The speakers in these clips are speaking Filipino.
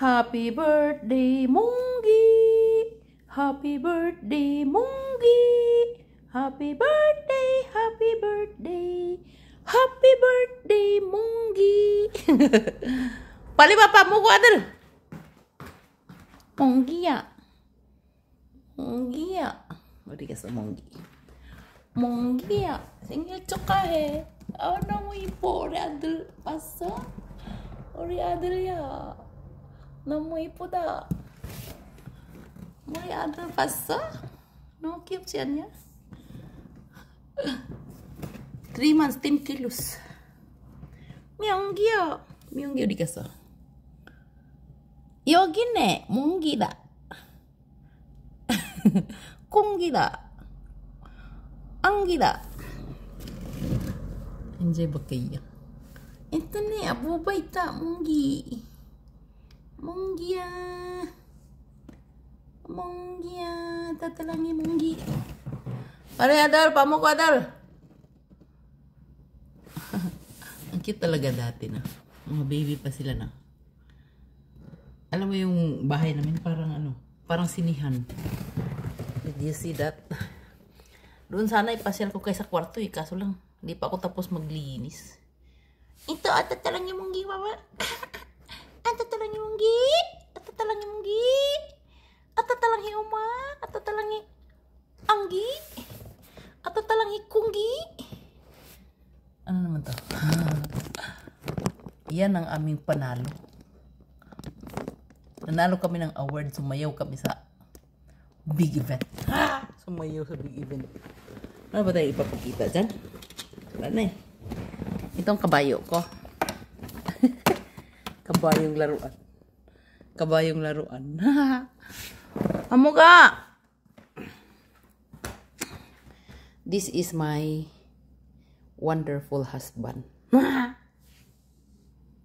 Happy birthday 몽기 Happy birthday 몽기 Happy birthday Happy birthday Happy birthday 몽기 빨리 바빠 먹어 아들 몽기야 몽기야 어디 갔어 몽기 몽기야 생일 축하해 아 너무 이뻐 우리 아들 봤어? 우리 아들이야 너무 이쁘다 우리 아들 봤어? 너무 귀엽지 않냐? 3만 스팀 킬로스. 10kg 명기요 명기 어디 갔어? 여기네 몽기다 공기다 안기다 이제 볼게요 인터넷 부봐 있다 몽기 Monggia! Monggia! Tatalangi Monggi! Pare, Adal! Pamo Adal! Ang cute talaga dati na. Mga baby pa sila na. Alam mo yung bahay namin parang ano, parang sinihan. Did you see that? Doon sana ipasyal ko kay sa kwarto eh, kaso lang. Hindi pa ako tapos maglinis. Ito, ata talaga yung mong giwa gi ato talang yung gi ato talang hi uma ato talang hi anggi ato talang hi kunggi ano naman to yan ang aming panalo nanalo kami ng award sumayaw kami sa big event ha sumayaw sa big event ano ba tayo ipapakita dyan wala na eh itong kabayo ko kabayong laruan kabayong laruan. Amo ka! This is my wonderful husband.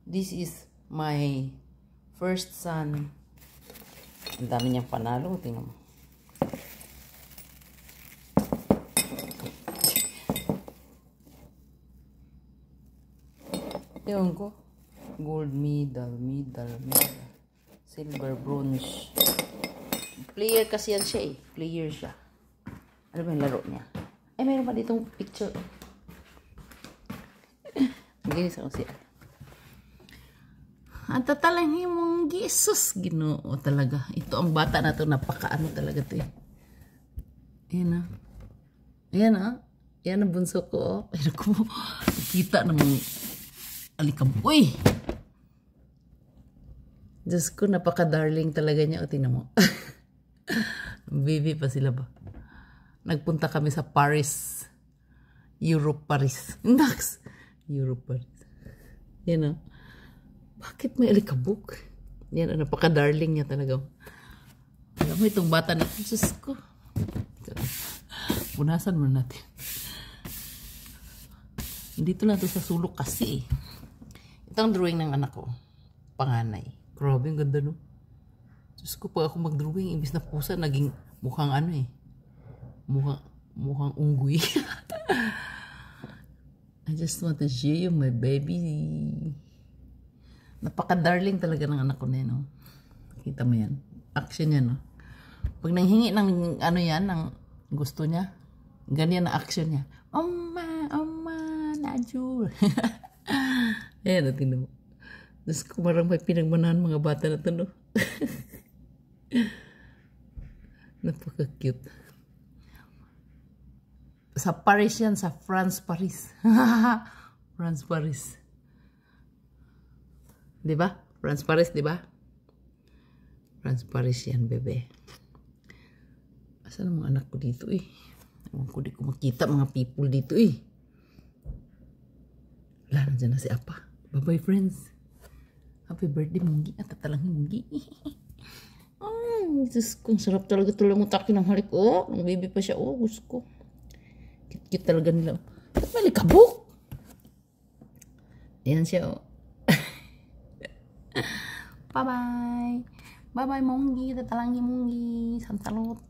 This is my first son. Ang dami niyang panalo. Tingnan mo. Ewan ko. Gold medal, medal, medal. Silver bronze. Player kasi yan siya eh. Player siya. Ano ba yung laro niya? Eh, meron pa ditong picture. Maginis ako siya. Ang tatalahin mong Jesus, ginoo talaga. Ito ang bata na to, napakaano talaga to eh. Ayan ah. Ayan ah. Ayan ang bunso ko oh. Pero kung kita naman alikam. Uy! Diyos ko, napaka-darling talaga niya. O, tinan mo. Baby pa sila ba? Nagpunta kami sa Paris. Europe, Paris. Nax! Europe, Paris. Yan o. Oh. Bakit may alikabok? Yan o, oh, napaka-darling niya talaga. Alam mo, itong bata na, Diyos ko. Punasan mo natin. Dito lang to sa sulok kasi eh. Ito ang drawing ng anak ko. Panganay. Grabe, ang ganda no. Diyos ko, pag ako mag-drawing, imbis na pusa, naging mukhang ano eh. Mukhang, mukhang unggoy. I just want to show you my baby. Napaka-darling talaga ng anak ko na yun, no? Kita mo yan. Action yan, no? Pag nanghingi ng ano yan, ng gusto niya, ganyan na action niya. Oma, oma, najur. Ayan, natin mo. terus kemarin baik pinang menahan mengabatan itu nuh napa ke cute sa Paris yan sa France Paris France Paris di ba France Paris di ba France Paris yan bebe asan mga anak ko dito eh Ang ko di ko makita mga people dito eh. ih, na dyan na si Bye-bye friends happy birthday munggi atau ah, talangi munggi hmm ah, sus kung sarap talaga tulang mo takin ang halik oh ang baby pa siya oh gusto ko cute cute talaga nila ba't malikabok yan siya oh bye bye bye bye munggi tatalangi munggi santalot